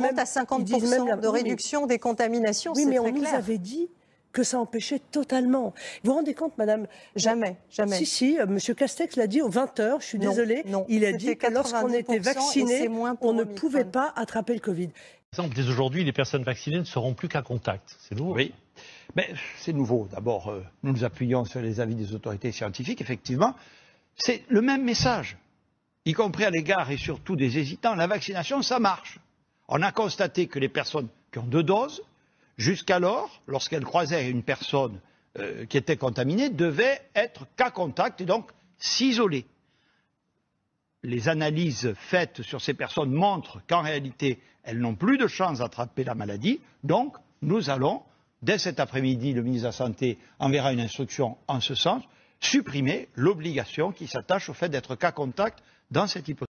même, à 50% de réduction des contaminations. Oui, mais on nous avait dit que ça empêchait totalement. Vous vous rendez compte, madame Jamais, jamais. Si, si, euh, M. Castex l'a dit aux 20h, je suis désolé. il a dit que lorsqu'on était vacciné, on ne pouvait pas attraper le Covid. Par exemple, dès aujourd'hui, les personnes vaccinées ne seront plus qu'à contact. C'est nouveau Oui, mais c'est nouveau. D'abord, euh, nous nous appuyons sur les avis des autorités scientifiques, effectivement. C'est le même message, y compris à l'égard et surtout des hésitants. La vaccination, ça marche. On a constaté que les personnes qui ont deux doses, jusqu'alors, lorsqu'elles croisaient une personne euh, qui était contaminée, devaient être cas contact et donc s'isoler. Les analyses faites sur ces personnes montrent qu'en réalité, elles n'ont plus de chance d'attraper la maladie. Donc, nous allons, dès cet après-midi, le ministre de la Santé enverra une instruction en ce sens, supprimer l'obligation qui s'attache au fait d'être cas contact dans cette hypothèse.